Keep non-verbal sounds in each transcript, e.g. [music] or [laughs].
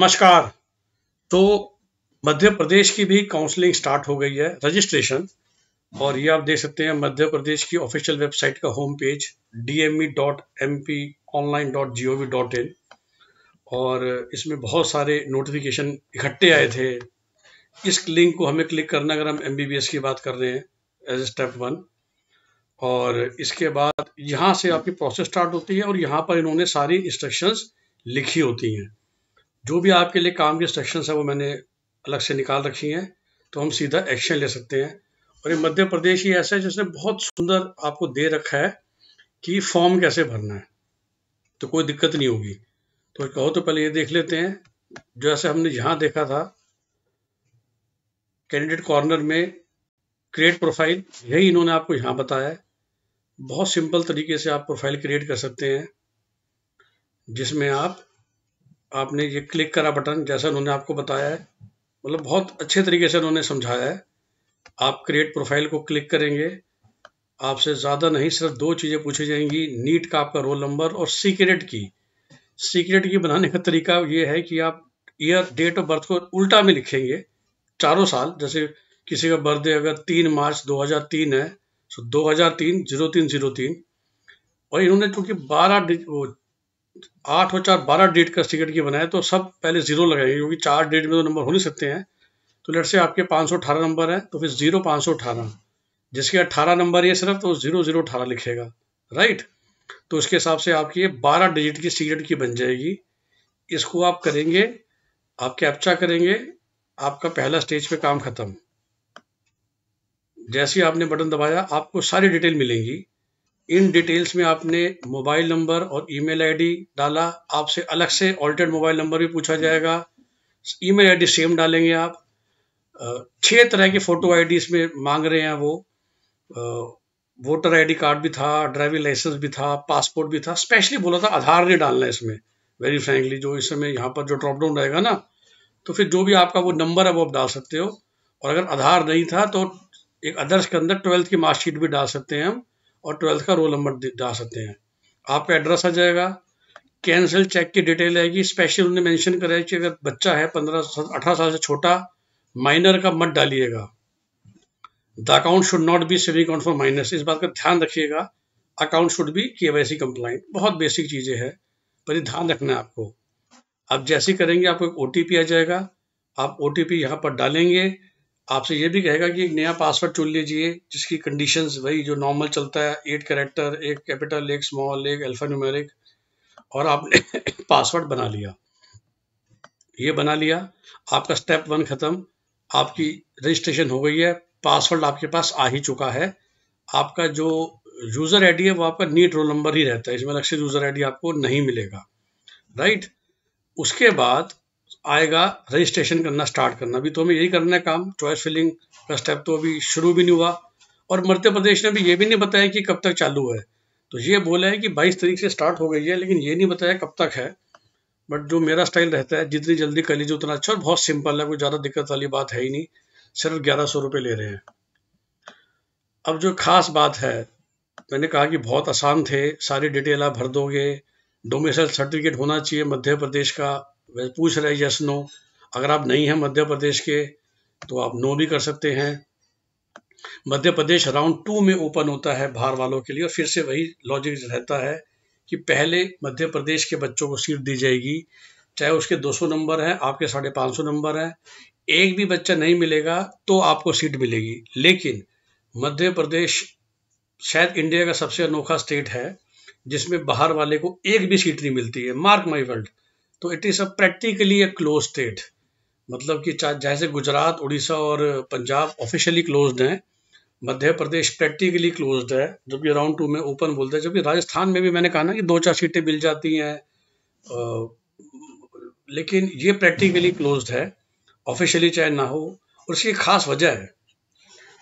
नमस्कार तो मध्य प्रदेश की भी काउंसलिंग स्टार्ट हो गई है रजिस्ट्रेशन और ये आप देख सकते हैं मध्य प्रदेश की ऑफिशियल वेबसाइट का home page D M E dot M P online dot G O V dot in और इसमें बहुत सारे नोटिफिकेशन इकट्ठे आए थे इस लिंक को हमें क्लिक करना अगर हम एम बी बी एस की बात कर रहे हैं एज ए स्टेप वन और इसके बाद यहाँ से आपकी प्रोसेस स्टार्ट होती है और यहाँ पर इन्होंने सारी इंस्ट्रक्शंस लिखी होती हैं जो भी आपके लिए काम के सेक्शन है वो मैंने अलग से निकाल रखी हैं तो हम सीधा एक्शन ले सकते हैं और ये मध्य प्रदेश ही ऐसा है जिसने बहुत सुंदर आपको दे रखा है कि फॉर्म कैसे भरना है तो कोई दिक्कत नहीं होगी तो कहो तो पहले ये देख लेते हैं जैसे हमने यहाँ देखा था कैंडिडेट कॉर्नर में क्रिएट प्रोफाइल यही इन्होंने आपको यहाँ बताया है बहुत सिंपल तरीके से आप प्रोफाइल क्रिएट कर सकते हैं जिसमें आप आपने ये क्लिक करा बटन जैसा उन्होंने आपको बताया है मतलब बहुत अच्छे तरीके से उन्होंने समझाया है आप क्रिएट प्रोफाइल को क्लिक करेंगे आपसे ज़्यादा नहीं सिर्फ दो चीज़ें पूछी जाएंगी नीट का आपका रोल नंबर और सीक्रेट की सीक्रेट की बनाने का तरीका ये है कि आप ईयर डेट ऑफ बर्थ को उल्टा में लिखेंगे चारों साल जैसे किसी का बर्थडे अगर तीन मार्च 2003 है सो तो 2003 तीन और इन्होंने चूँकि बारह वो आठ और चार बारह डेट का टिकट की बनाए तो सब पहले ज़ीरो लगाएंगे क्योंकि चार डेट में तो नंबर हो नहीं सकते हैं तो लेट से आपके पाँच सौ अठारह नंबर है तो फिर ज़ीरो पाँच सौ अठारह जिसके अट्ठारह नंबर ये सिर्फ तो ज़ीरो ज़ीरो अठारह लिखेगा राइट तो उसके हिसाब से आपकी ये बारह डिजिट की सिगरेट की बन जाएगी इसको आप करेंगे आप कैप्चा करेंगे आपका पहला स्टेज पे काम ख़त्म जैसे ही आपने बटन दबाया आपको सारी डिटेल मिलेंगी इन डिटेल्स में आपने मोबाइल नंबर और ईमेल आईडी डाला आपसे अलग से ऑल्टेड मोबाइल नंबर भी पूछा जाएगा ईमेल आईडी सेम डालेंगे आप छः तरह के फ़ोटो आई इसमें मांग रहे हैं वो वोटर आईडी कार्ड भी था ड्राइविंग लाइसेंस भी था पासपोर्ट भी था स्पेशली बोला था आधार नहीं डालना है इसमें वेरी फ्रेंकली जो इस समय यहाँ पर जो ड्रॉप डाउन रहेगा ना तो फिर जो भी आपका वो नंबर है वो आप डाल सकते हो और अगर आधार नहीं था तो एक अदर्स के अंदर ट्वेल्थ की मार्कशीट भी डाल सकते हैं हम और ट्वेल्थ का रोल नंबर डाल सकते हैं आपका एड्रेस आ जाएगा कैंसिल चेक की डिटेल आएगी स्पेशल उन्हें मेंशन करें कि अगर बच्चा है पंद्रह अठारह साल से छोटा माइनर का मत डालिएगा the account should not be saving account for minors इस बात का ध्यान रखिएगा account should be K Y compliant बहुत बेसिक चीज़ें हैं पर ध्यान रखना है आपको आप जैसे करेंगे आपको एक ओ आ जाएगा आप ओ टी पी यहाँ पर डालेंगे आपसे ये भी कहेगा कि एक नया पासवर्ड चुन लीजिए जिसकी कंडीशंस वही जो नॉर्मल चलता है एट करेक्टर एक कैपिटल एक स्मॉल एक न्यूमेरिक और आपने पासवर्ड [coughs] बना लिया ये बना लिया आपका स्टेप वन ख़त्म आपकी रजिस्ट्रेशन हो गई है पासवर्ड आपके पास आ ही चुका है आपका जो यूज़र आईडी है वो आपका नीट रोल नंबर ही रहता है इसमें अलग से यूज़र आईडी आपको नहीं मिलेगा राइट उसके बाद आएगा रजिस्ट्रेशन करना स्टार्ट करना अभी तो हमें यही करना है काम चॉइस फिलिंग का स्टेप तो अभी शुरू भी नहीं हुआ और मध्य प्रदेश ने भी ये भी नहीं बताया कि कब तक चालू है तो ये बोला है कि बाईस तारीख से स्टार्ट हो गई है लेकिन ये नहीं बताया कब तक है बट जो मेरा स्टाइल रहता है जितनी जल्दी कर लीजिए उतना अच्छा और बहुत सिंपल है कोई ज़्यादा दिक्कत वाली बात है ही नहीं सिर्फ ग्यारह सौ रुपये ले रहे हैं अब जो खास बात है मैंने कहा कि बहुत आसान थे सारी डिटेल आप भर दोगे डोमिसल सर्टिफिकेट होना चाहिए मध्य प्रदेश का पूछ रहे यस नो अगर आप नहीं हैं मध्य प्रदेश के तो आप नो भी कर सकते हैं मध्य प्रदेश राउंड टू में ओपन होता है बाहर वालों के लिए और फिर से वही लॉजिक रहता है कि पहले मध्य प्रदेश के बच्चों को सीट दी जाएगी चाहे उसके 200 नंबर हैं आपके साढ़े पाँच सौ नंबर हैं एक भी बच्चा नहीं मिलेगा तो आपको सीट मिलेगी लेकिन मध्य प्रदेश शायद इंडिया का सबसे अनोखा स्टेट है जिसमें बाहर वाले को एक भी सीट नहीं मिलती है मार्क माई वर्ल्ड तो it is a practically a close state मतलब कि जैसे गुजरात उड़ीसा और पंजाब ऑफिशियली क्लोज्ड हैं मध्य प्रदेश प्रैक्टिकली क्लोज्ड है जबकि राउंड टू में ओपन बोलते हैं जबकि राजस्थान में भी मैंने कहा ना कि दो चार सीटें मिल जाती हैं लेकिन ये प्रैक्टिकली क्लोज्ड है ऑफिशियली चाहे ना हो और इसकी खास वजह है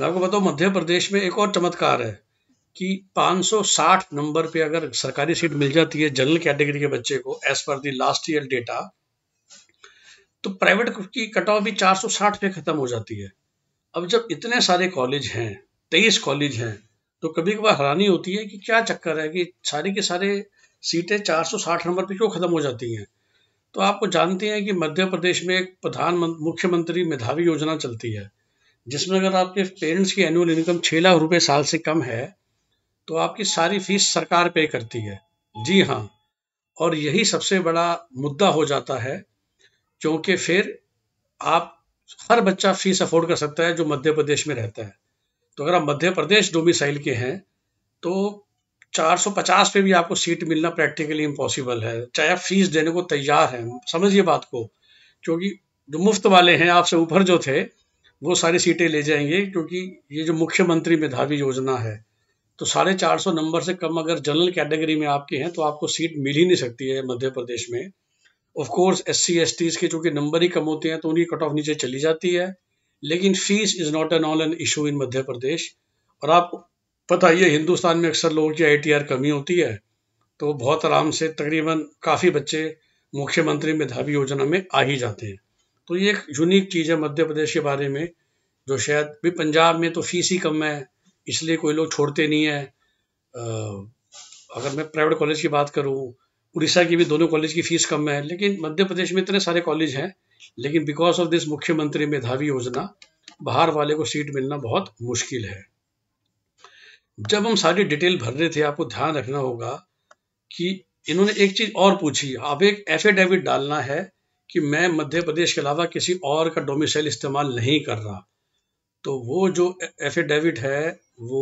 मैं आपको बताऊँ मध्य प्रदेश में एक और चमत्कार है कि 560 नंबर पे अगर सरकारी सीट मिल जाती है जनरल कैटेगरी के बच्चे को एज पर दी लास्ट ईयर डेटा तो प्राइवेट की कट ऑफ भी 460 पे ख़त्म हो जाती है अब जब इतने सारे कॉलेज हैं तेईस कॉलेज हैं तो कभी कभार हैरानी होती है कि क्या चक्कर है कि सारी के सारे सीटें 460 नंबर पे क्यों ख़त्म हो जाती हैं तो आपको जानते हैं कि मध्य प्रदेश में एक प्रधान मुख्यमंत्री मेधावी योजना चलती है जिसमें अगर आपके पेरेंट्स की एनुअल इनकम छः लाख रुपये साल से कम है तो आपकी सारी फीस सरकार पे करती है जी हाँ और यही सबसे बड़ा मुद्दा हो जाता है क्योंकि फिर आप हर बच्चा फीस अफोर्ड कर सकता है जो मध्य प्रदेश में रहता है तो अगर आप मध्य प्रदेश डोमिसाइल के हैं तो 450 पे भी आपको सीट मिलना प्रैक्टिकली इम्पॉसिबल है चाहे आप फीस देने को तैयार हैं समझिए बात को क्योंकि जो मुफ्त वाले हैं आपसे ऊपर जो थे वो सारी सीटें ले जाएंगे क्योंकि ये जो मुख्यमंत्री मेधावी योजना है तो साढ़े चार सौ नंबर से कम अगर जनरल कैटेगरी में आपके हैं तो आपको सीट मिल ही नहीं सकती है मध्य प्रदेश में of course S C S Ts के चूँकि नंबर ही कम होते हैं तो उनकी कट ऑफ नीचे चली जाती है लेकिन fees is not an all an issue in Madhya Pradesh और आप पता ही है हिंदुस्तान में अक्सर लोगों की आई कमी होती है तो बहुत आराम से तकरीबन काफ़ी बच्चे मुख्यमंत्री मेधावी योजना में आ ही जाते हैं तो ये एक यूनिक चीज़ है मध्य प्रदेश के बारे में जो शायद भी पंजाब में तो फीस ही कम है इसलिए कोई लोग छोड़ते नहीं है अगर मैं प्राइवेट कॉलेज की बात करूँ उड़ीसा की भी दोनों कॉलेज की फीस कम है लेकिन मध्य प्रदेश में इतने सारे कॉलेज हैं लेकिन बिकॉज ऑफ दिस मुख्यमंत्री मेधावी योजना बाहर वाले को सीट मिलना बहुत मुश्किल है जब हम सारी डिटेल भर रहे थे आपको ध्यान रखना होगा कि इन्होंने एक चीज़ और पूछी आप एक एफिडेविट डालना है कि मैं मध्य प्रदेश के अलावा किसी और का डोमिसाइल इस्तेमाल नहीं कर रहा तो वो जो एफिडेविट है वो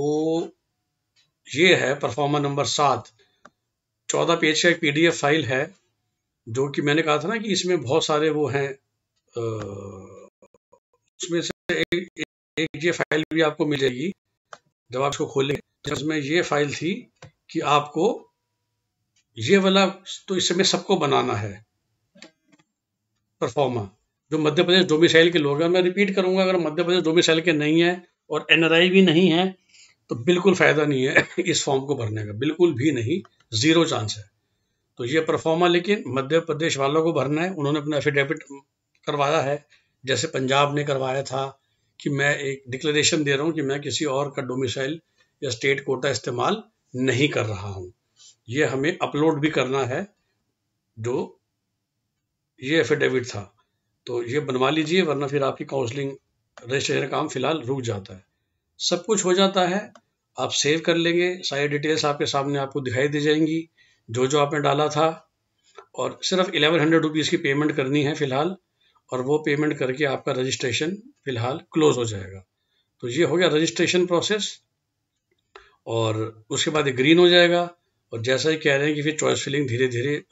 ये है परफॉर्मर नंबर सात चौदह पेज का एक पी फाइल है जो कि मैंने कहा था ना कि इसमें बहुत सारे वो हैं उसमें से एक, एक, ये फाइल भी आपको मिल जाएगी जब आप इसको खोलें जिसमें तो ये फाइल थी कि आपको ये वाला तो इसमें सबको बनाना है परफॉर्मा जो मध्य प्रदेश डोमिसाइल के लोग हैं मैं रिपीट करूंगा अगर मध्य प्रदेश डोमिसाइल के नहीं है और एनआरआई भी नहीं है तो बिल्कुल फ़ायदा नहीं है [laughs] इस फॉर्म को भरने का बिल्कुल भी नहीं ज़ीरो चांस है तो ये परफॉर्मा लेकिन मध्य प्रदेश वालों को भरना है उन्होंने अपना एफिडेविट करवाया है जैसे पंजाब ने करवाया था कि मैं एक डिक्लेरेशन दे रहा हूँ कि मैं किसी और का डोमिसाइल या स्टेट कोटा इस्तेमाल नहीं कर रहा हूँ ये हमें अपलोड भी करना है जो ये एफिडेविट था तो ये बनवा लीजिए वरना फिर आपकी काउंसलिंग रजिस्ट्रेशन काम फिलहाल रुक जाता है सब कुछ हो जाता है आप सेव कर लेंगे सारी डिटेल्स आपके सामने आपको दिखाई दे जाएंगी जो जो आपने डाला था और सिर्फ एलेवन हंड्रेड रुपीज़ की पेमेंट करनी है फ़िलहाल और वो पेमेंट करके आपका रजिस्ट्रेशन फ़िलहाल क्लोज़ हो जाएगा तो ये हो गया रजिस्ट्रेशन प्रोसेस और उसके बाद ये ग्रीन हो जाएगा और जैसा ही कह रहे हैं कि फिर चॉइस फिलिंग धीरे धीरे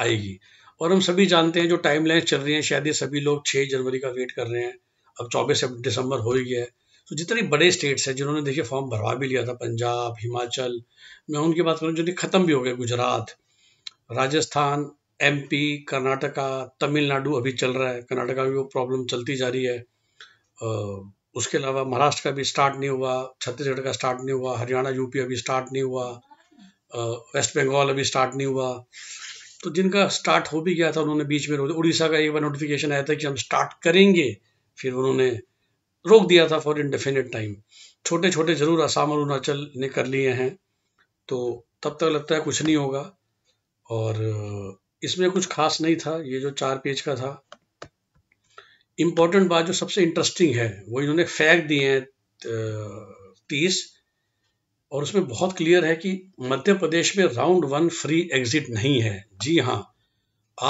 आएगी और हम सभी जानते हैं जो टाइम चल रही हैं शायद ये सभी लोग छः जनवरी का वेट कर रहे हैं अब चौबीस दिसंबर हो ही गया है तो जितने बड़े स्टेट्स हैं जिन्होंने देखिए फॉर्म भरवा भी लिया था पंजाब हिमाचल मैं उनकी बात करूँ जो ख़त्म भी हो गए गुजरात राजस्थान एमपी कर्नाटका तमिलनाडु अभी चल रहा है कर्नाटका में वो प्रॉब्लम चलती जा रही है उसके अलावा महाराष्ट्र का भी स्टार्ट नहीं हुआ छत्तीसगढ़ का स्टार्ट नहीं हुआ हरियाणा यूपी अभी स्टार्ट नहीं हुआ वेस्ट बंगाल अभी स्टार्ट नहीं हुआ तो जिनका स्टार्ट हो भी गया था उन्होंने बीच में उड़ीसा का एक बार नोटिफिकेशन आया था कि हम स्टार्ट करेंगे फिर उन्होंने रोक दिया था फॉर इनडेफिनेट टाइम छोटे छोटे जरूर आसाम और अरुणाचल ने कर लिए हैं तो तब तक लगता है कुछ नहीं होगा और इसमें कुछ खास नहीं था ये जो चार पेज का था इम्पोर्टेंट बात जो सबसे इंटरेस्टिंग है वो इन्होंने फैक्ट दिए हैं तीस और उसमें बहुत क्लियर है कि मध्य प्रदेश में राउंड वन फ्री एग्जिट नहीं है जी हाँ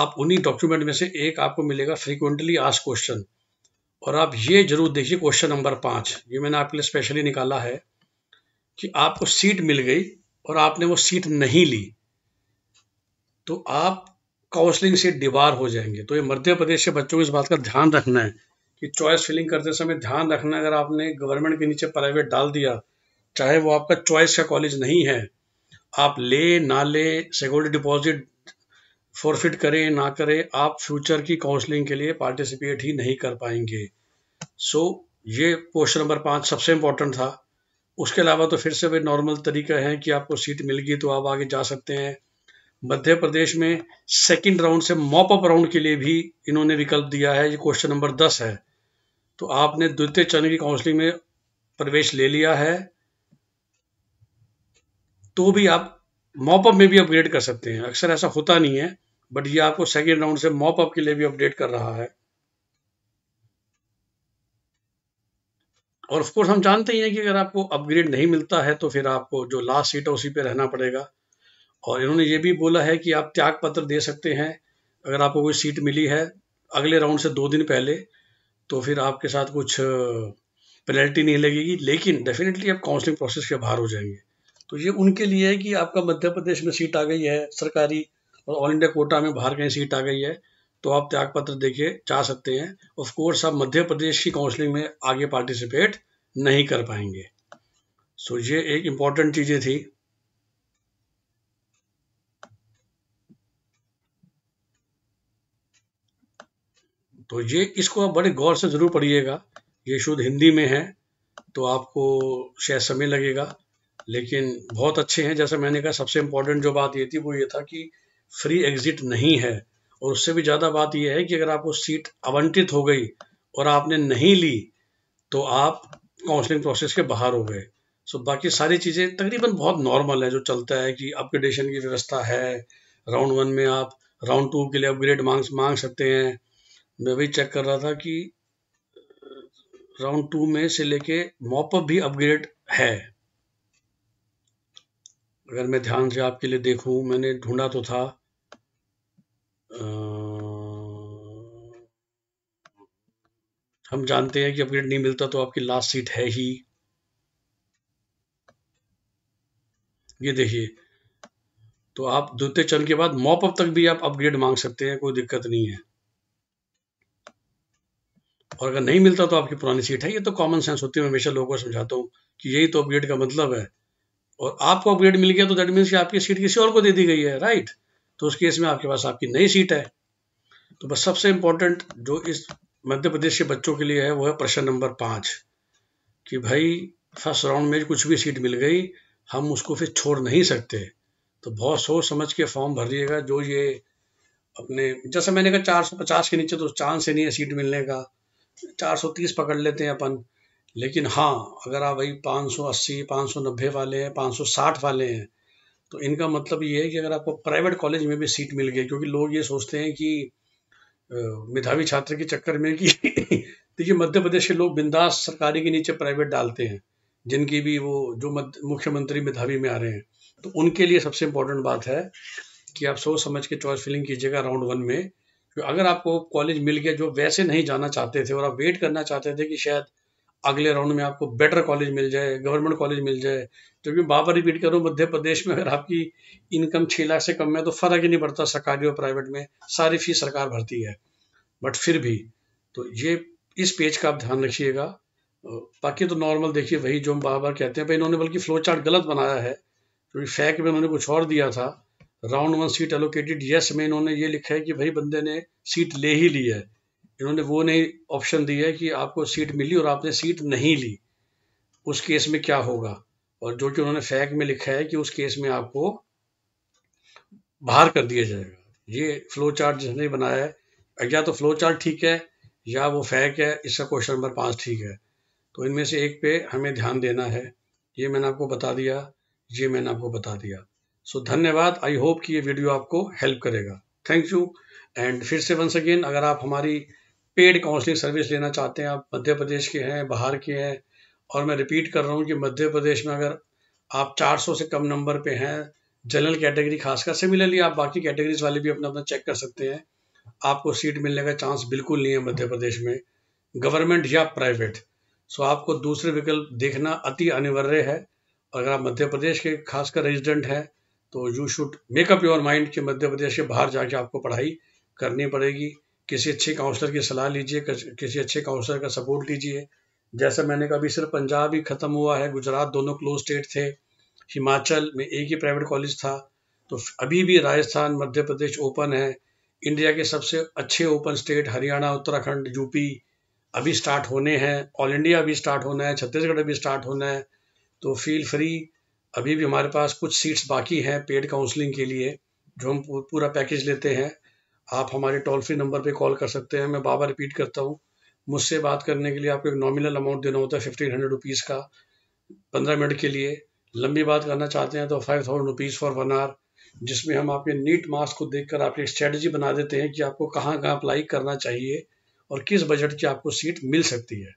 आप उन्हीं डॉक्यूमेंट में से एक आपको मिलेगा फ्रीक्वेंटली आस क्वेश्चन और आप ये जरूर देखिए क्वेश्चन नंबर पाँच ये मैंने आपके लिए स्पेशली निकाला है कि आपको सीट मिल गई और आपने वो सीट नहीं ली तो आप काउंसलिंग से दीवार हो जाएंगे तो ये मध्य प्रदेश के बच्चों को इस बात का ध्यान रखना है कि चॉइस फिलिंग करते समय ध्यान रखना अगर आपने गवर्नमेंट के नीचे प्राइवेट डाल दिया चाहे वो आपका चॉइस का कॉलेज नहीं है आप ले ना ले सिक्योरिटी डिपॉजिट फोरफिट करें ना करें आप फ्यूचर की काउंसलिंग के लिए पार्टिसिपेट ही नहीं कर पाएंगे सो so, ये क्वेश्चन नंबर पाँच सबसे इम्पोर्टेंट था उसके अलावा तो फिर से वे नॉर्मल तरीका है कि आपको सीट मिल गई तो आप आगे जा सकते हैं मध्य प्रदेश में सेकंड राउंड से मॉप अप राउंड के लिए भी इन्होंने विकल्प दिया है ये क्वेश्चन नंबर दस है तो आपने द्वितीय चरण की काउंसलिंग में प्रवेश ले लिया है तो भी आप मॉपअप में भी अपग्रेड कर सकते हैं अक्सर ऐसा होता नहीं है बट ये आपको सेकेंड राउंड से मॉप अप के लिए भी अपडेट कर रहा है और ऑफकोर्स हम जानते ही हैं कि अगर आपको अपग्रेड नहीं मिलता है तो फिर आपको जो लास्ट सीट है उसी पर रहना पड़ेगा और इन्होंने ये भी बोला है कि आप त्याग पत्र दे सकते हैं अगर आपको कोई सीट मिली है अगले राउंड से दो दिन पहले तो फिर आपके साथ कुछ पेनल्टी नहीं लगेगी लेकिन डेफिनेटली आप काउंसलिंग प्रोसेस के बाहर हो जाएंगे तो ये उनके लिए है कि आपका मध्य प्रदेश में सीट आ गई है सरकारी और ऑल इंडिया कोटा में बाहर कहीं सीट आ गई है तो आप त्याग पत्र देके जा सकते हैं ऑफ कोर्स आप मध्य प्रदेश की काउंसलिंग में आगे पार्टिसिपेट नहीं कर पाएंगे सो so, ये एक इम्पॉर्टेंट चीज़ें थी तो ये इसको आप बड़े गौर से ज़रूर पढ़िएगा ये शुद्ध हिंदी में है तो आपको शायद समय लगेगा लेकिन बहुत अच्छे हैं जैसे मैंने कहा सबसे इम्पोर्टेंट जो बात ये थी वो ये था कि फ्री एग्जिट नहीं है और उससे भी ज़्यादा बात यह है कि अगर आपको सीट आवंटित हो गई और आपने नहीं ली तो आप काउंसलिंग प्रोसेस के बाहर हो गए सो बाकी सारी चीज़ें तकरीबन बहुत नॉर्मल है जो चलता है कि अपग्रेडेशन की व्यवस्था है राउंड वन में आप राउंड टू के लिए अपग्रेड मांग मांग सकते हैं मैं वही चेक कर रहा था कि राउंड टू में से लेके मॉपअप भी अपग्रेड है अगर मैं ध्यान से आपके लिए देखूं मैंने ढूंढा तो था आ, हम जानते हैं कि अपग्रेड नहीं मिलता तो आपकी लास्ट सीट है ही ये देखिए तो आप द्वितीय चरण के बाद मॉपअप तक भी आप अपग्रेड मांग सकते हैं कोई दिक्कत नहीं है और अगर नहीं मिलता तो आपकी पुरानी सीट है ये तो कॉमन सेंस होती है मैं हमेशा लोगों को समझाता हूँ कि यही तो अपग्रेड का मतलब है और आपको अपग्रेड मिल गया तो दैट मीन्स कि आपकी सीट किसी और को दे दी गई है राइट तो उस केस में आपके पास आपकी नई सीट है तो बस सबसे इम्पोर्टेंट जो इस मध्य प्रदेश के बच्चों के लिए है वो है प्रश्न नंबर पाँच कि भाई फर्स्ट राउंड में कुछ भी सीट मिल गई हम उसको फिर छोड़ नहीं सकते तो बहुत सोच समझ के फॉर्म भरिएगा जो ये अपने जैसे मैंने कहा 450 के नीचे तो चांस ही नहीं है सीट मिलने का 430 पकड़ लेते हैं अपन लेकिन हाँ अगर आप वही 580 590 वाले हैं 560 वाले हैं तो इनका मतलब ये है कि अगर आपको प्राइवेट कॉलेज में भी सीट मिल गई क्योंकि लोग ये सोचते हैं कि मेधावी छात्र के चक्कर में कि [laughs] देखिए मध्य प्रदेश के लोग बिंदास सरकारी के नीचे प्राइवेट डालते हैं जिनकी भी वो जो मुख्यमंत्री मेधावी में आ रहे हैं तो उनके लिए सबसे इम्पोर्टेंट बात है कि आप सोच समझ के चॉइस फिलिंग कीजिएगा राउंड वन में अगर आपको कॉलेज मिल गया जो वैसे नहीं जाना चाहते थे और आप वेट करना चाहते थे कि शायद अगले राउंड में आपको बेटर कॉलेज मिल जाए गवर्नमेंट कॉलेज मिल जाए तो भी बार बार रिपीट करूँ मध्य प्रदेश में अगर आपकी इनकम छः लाख से कम है तो फ़र्क ही नहीं पड़ता सरकारी और प्राइवेट में सारी फीस सरकार भरती है बट फिर भी तो ये इस पेज का आप ध्यान रखिएगा बाकी तो नॉर्मल देखिए वही जो हम बार बार कहते हैं भाई इन्होंने बल्कि फ्लो चार्ट गलत बनाया है क्योंकि तो फैक में इन्होंने कुछ और दिया था round one seat allocated yes में इन्होंने ये लिखा है कि भाई बंदे ने सीट ले ही ली है इन्होंने वो नहीं ऑप्शन दिया है कि आपको सीट मिली और आपने सीट नहीं ली उस केस में क्या होगा और जो कि उन्होंने फैक में लिखा है कि उस केस में आपको बाहर कर दिया जाएगा ये फ्लो चार्ट जिसने बनाया है या तो फ्लो चार्ट ठीक है या वो फैक है इसका क्वेश्चन नंबर पाँच ठीक है तो इनमें से एक पे हमें ध्यान देना है ये मैंने आपको बता दिया ये मैंने आपको बता दिया सो so, धन्यवाद आई होप कि ये वीडियो आपको हेल्प करेगा थैंक यू एंड फिर से वंस अगेन अगर आप हमारी पेड काउंसलिंग सर्विस लेना चाहते हैं आप मध्य प्रदेश के हैं बाहर के हैं और मैं रिपीट कर रहा हूँ कि मध्य प्रदेश में अगर आप 400 से कम नंबर पे हैं जनरल कैटेगरी खासकर सिमिलरली आप बाकी कैटेगरीज वाले भी अपना अपना चेक कर सकते हैं आपको सीट मिलने का चांस बिल्कुल नहीं है मध्य प्रदेश में गवर्नमेंट या प्राइवेट सो आपको दूसरे विकल्प देखना अति अनिवार्य है अगर आप मध्य प्रदेश के खासकर रेजिडेंट हैं तो you should make up your mind कि मध्य प्रदेश के बाहर जाके आपको पढ़ाई करनी पड़ेगी किसी अच्छे काउंसलर की सलाह लीजिए किसी अच्छे काउंसलर का सपोर्ट लीजिए जैसे मैंने कहा अभी सिर्फ पंजाब ही ख़त्म हुआ है गुजरात दोनों क्लोज स्टेट थे हिमाचल में एक ही प्राइवेट कॉलेज था तो अभी भी राजस्थान मध्य प्रदेश ओपन है इंडिया के सबसे अच्छे open state Haryana Uttarakhand UP अभी स्टार्ट होने हैं ऑल इंडिया अभी स्टार्ट होना है छत्तीसगढ़ अभी स्टार्ट होना है तो फील फ्री अभी भी हमारे पास कुछ सीट्स बाकी हैं पेड काउंसलिंग के लिए जो हम पूरा पैकेज लेते हैं आप हमारे टोल फ्री नंबर पे कॉल कर सकते हैं मैं बार बार रिपीट करता हूँ मुझसे बात करने के लिए आपको एक नॉमिनल अमाउंट देना होता है फिफ्टीन हंड्रेड रुपीज़ का पंद्रह मिनट के लिए लंबी बात करना चाहते हैं तो five thousand rupees for one hour जिसमें हम आपके नीट मार्क्स को देख कर आपकी स्ट्रेटजी बना देते हैं कि आपको कहाँ कहाँ अप्लाई करना चाहिए और किस बजट की आपको सीट मिल सकती है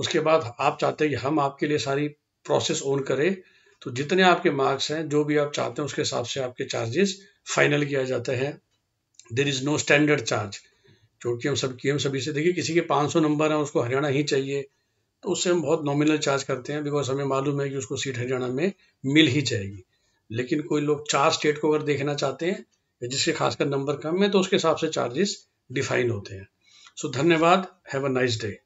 उसके बाद आप चाहते हैं कि हम आपके लिए सारी प्रोसेस ओन करें तो जितने आपके मार्क्स हैं जो भी आप चाहते हैं उसके हिसाब से आपके चार्जेस फाइनल किया जाता है there is no standard charge क्योंकि हम सब की हम सभी से देखिए किसी के 500 नंबर है उसको हरियाणा ही चाहिए तो उससे हम बहुत नॉमिनल चार्ज करते हैं बिकॉज हमें मालूम है कि उसको सीट हरियाणा में मिल ही जाएगी लेकिन कोई लोग चार स्टेट को अगर देखना चाहते हैं जिसके खासकर नंबर कम है तो उसके हिसाब से चार्जेस डिफाइन होते हैं सो धन्यवाद हैव अ नाइस डे